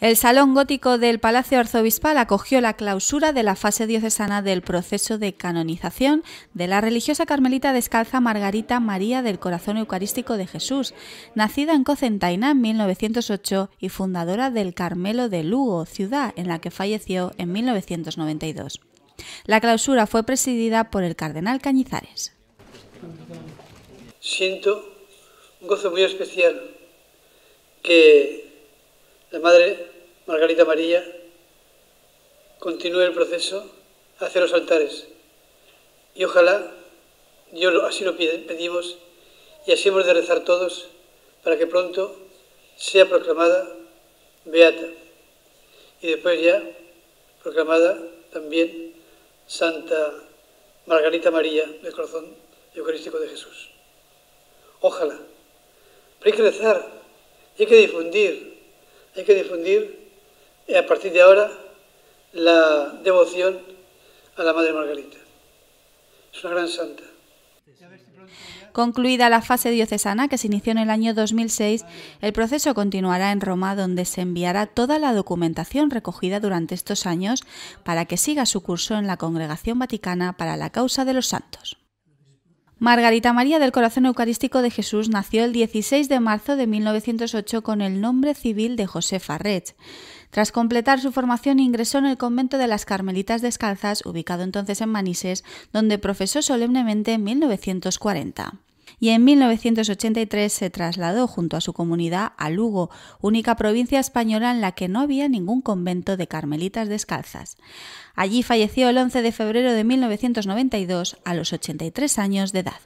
El Salón Gótico del Palacio Arzobispal acogió la clausura de la fase diocesana del proceso de canonización de la religiosa carmelita descalza Margarita María del Corazón Eucarístico de Jesús, nacida en Cocentaina en 1908 y fundadora del Carmelo de Lugo, ciudad en la que falleció en 1992. La clausura fue presidida por el cardenal Cañizares. Siento un gozo muy especial que la madre Margarita María continúe el proceso hacia los altares. Y ojalá, así lo pedimos, y así hemos de rezar todos para que pronto sea proclamada beata y después ya proclamada también Santa Margarita María del Corazón Eucarístico de Jesús. Ojalá. Pero hay que rezar, y hay que difundir, hay que difundir eh, a partir de ahora la devoción a la Madre Margarita. Es una gran santa. Concluida la fase diocesana que se inició en el año 2006, el proceso continuará en Roma donde se enviará toda la documentación recogida durante estos años para que siga su curso en la Congregación Vaticana para la Causa de los Santos. Margarita María del Corazón Eucarístico de Jesús nació el 16 de marzo de 1908 con el nombre civil de José Farret. Tras completar su formación ingresó en el convento de las Carmelitas Descalzas, ubicado entonces en Manises, donde profesó solemnemente en 1940 y en 1983 se trasladó junto a su comunidad a Lugo, única provincia española en la que no había ningún convento de carmelitas descalzas. Allí falleció el 11 de febrero de 1992 a los 83 años de edad.